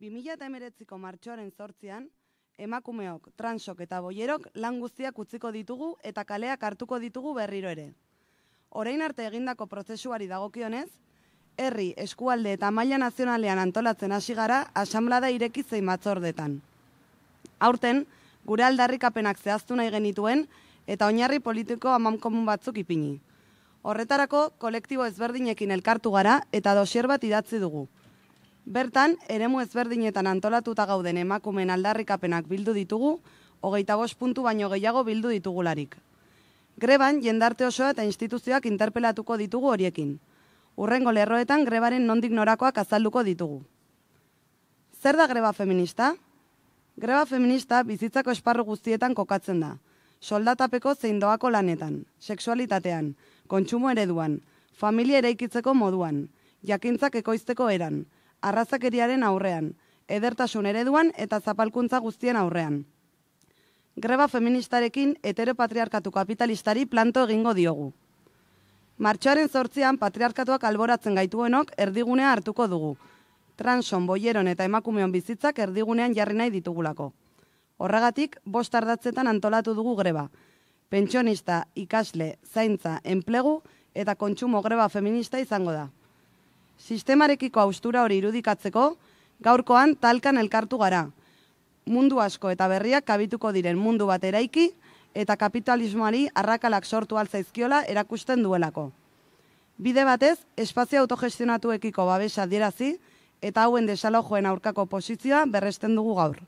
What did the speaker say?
2019ko martxoaren 8 emakumeok, transok eta boierok lan guztiak utziko ditugu eta kaleak hartuko ditugu berriro ere. Orain arte egindako prozesuari dagokionez, herri, eskualde eta maila nazionalean antolatzen hasi gara asamblada ireki zein batzordetan. Aurten, gure aldarrikapenak zehaztu nahi genituen eta oinarri politiko komun batzuk ipini. Horretarako, kolektibo ezberdinekin elkartu gara eta dosier bat idatzi dugu. Bertan, eremu ezberdinetan antolatuta gauden emakumen aldarrikapenak bildu ditugu, hogeita bost baino gehiago bildu ditugularik. Greban, jendarte osoa eta instituzioak interpelatuko ditugu horiekin. Urrengo lerroetan grebaren nondik norakoak azalduko ditugu. Zer da greba feminista? Greba feminista bizitzako esparru guztietan kokatzen da. Soldatapeko zein doako lanetan, seksualitatean, kontsumo ereduan, familia eraikitzeko moduan, jakintzak ekoizteko eran, arrazakeriaren aurrean, edertasun ereduan eta zapalkuntza guztien aurrean. Greba feministarekin heteropatriarkatu kapitalistari planto egingo diogu. Martxoaren zortzian patriarkatuak alboratzen gaituenok erdigunea hartuko dugu. Transon, boieron eta emakumeon bizitzak erdigunean jarri nahi ditugulako. Horregatik, bost ardatzetan antolatu dugu greba. Pentsionista, ikasle, zaintza, enplegu eta kontsumo greba feminista izango da. Sistemarekiko austura hori irudikatzeko, gaurkoan talkan elkartu gara. Mundu asko eta berriak kabituko diren mundu bat eraiki eta kapitalismoari arrakalak sortu altzaizkiola erakusten duelako. Bide batez, espazio autogestionatuekiko babesa dierazi eta hauen desalojoen aurkako posizioa berresten dugu gaur.